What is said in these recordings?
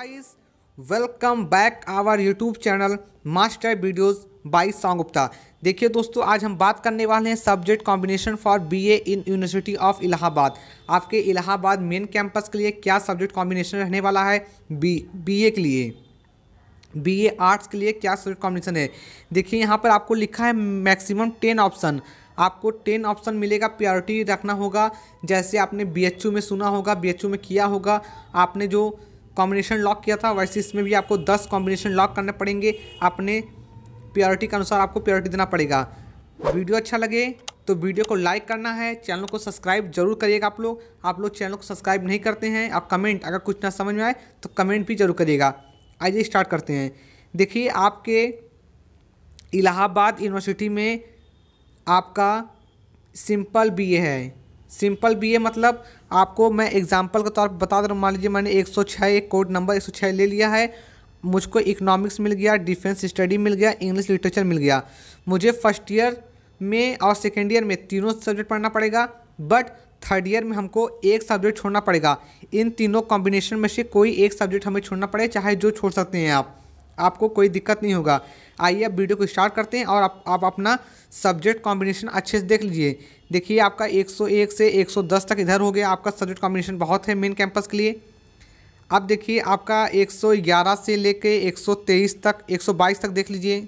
guys welcome back our YouTube channel master videos by सॉन्ग गुप्ता देखिए दोस्तों आज हम बात करने वाले हैं subject combination for BA in university of Allahabad आपके इलाहाबाद मेन कैंपस के लिए क्या सब्जेक्ट कॉम्बिनेशन रहने वाला है बी बी के लिए बीए आर्ट्स के लिए क्या सब्जेक्ट कॉम्बिनेशन है देखिए यहाँ पर आपको लिखा है मैक्सिमम टेन ऑप्शन आपको टेन ऑप्शन मिलेगा प्योरिटी रखना होगा जैसे आपने बी में सुना होगा बी में किया होगा आपने जो कॉम्बिनेशन लॉक किया था वैसे इसमें भी आपको दस कॉम्बिनेशन लॉक करने पड़ेंगे अपने प्योरिटी के अनुसार आपको प्योरिटी देना पड़ेगा वीडियो अच्छा लगे तो वीडियो को लाइक करना है चैनल को सब्सक्राइब जरूर करिएगा आप लोग आप लोग चैनल को सब्सक्राइब नहीं करते हैं आप कमेंट अगर कुछ ना समझ में आए तो कमेंट भी जरूर करिएगा आइए स्टार्ट करते हैं देखिए आपके इलाहाबाद यूनिवर्सिटी में आपका सिंपल बीए है सिंपल भी है मतलब आपको मैं एग्जाम्पल के तौर पर बता दे रहा हूँ मान लीजिए मैंने एक सौ छः एक कोड नंबर एक सौ छः ले लिया है मुझको इकोनॉमिक्स मिल गया डिफेंस स्टडी मिल गया इंग्लिश लिटरेचर मिल गया मुझे फर्स्ट ईयर में और सेकेंड ईयर में तीनों सब्जेक्ट पढ़ना पड़ेगा बट थर्ड ईयर में हमको एक सब्जेक्ट छोड़ना पड़ेगा इन तीनों कॉम्बिनेशन में से कोई एक सब्जेक्ट हमें छोड़ना पड़े चाहे जो छोड़ सकते हैं आप आपको कोई दिक्कत नहीं होगा आइए आप वीडियो को स्टार्ट करते हैं और आप, आप अपना सब्जेक्ट कॉम्बिनेशन अच्छे से देख लीजिए देखिए आपका 101 से 110 तक इधर हो गया आपका सब्जेक्ट कॉम्बिनेशन बहुत है मेन कैंपस के लिए अब देखिए आपका 111 से लेके 123 तक 122 तक देख लीजिए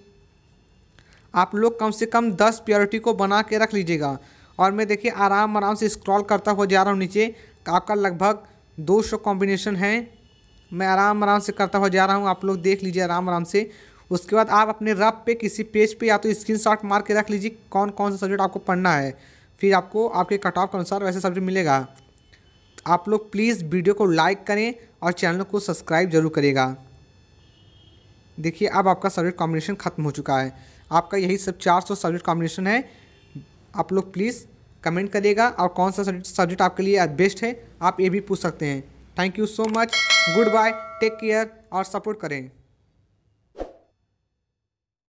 आप लोग कम से कम 10 प्योरिटी को बना के रख लीजिएगा और मैं देखिए आराम आराम से स्क्रॉल करता हुआ जा रहा हूँ नीचे आपका लगभग दो कॉम्बिनेशन है मैं आराम आराम से करता हुआ जा रहा हूँ आप लोग देख लीजिए आराम आराम से उसके बाद आप अपने रब पे किसी पेज पे या तो स्क्रीन शॉट मार के रख लीजिए कौन कौन सा सब्जेक्ट आपको पढ़ना है फिर आपको आपके कट ऑफ के अनुसार वैसे सब्जेक्ट मिलेगा आप लोग प्लीज़ वीडियो को लाइक करें और चैनल को सब्सक्राइब जरूर करेगा देखिए अब आपका सब्जेक्ट कॉम्बिनेशन ख़त्म हो चुका है आपका यही सब चार सौ सब्जेक्ट कॉम्बिनेशन है आप लोग प्लीज़ कमेंट करिएगा और कौन सा सब्जेक्ट आपके लिए बेस्ट है आप ये भी पूछ सकते हैं thank you so much good bye take care और सपोर्ट करें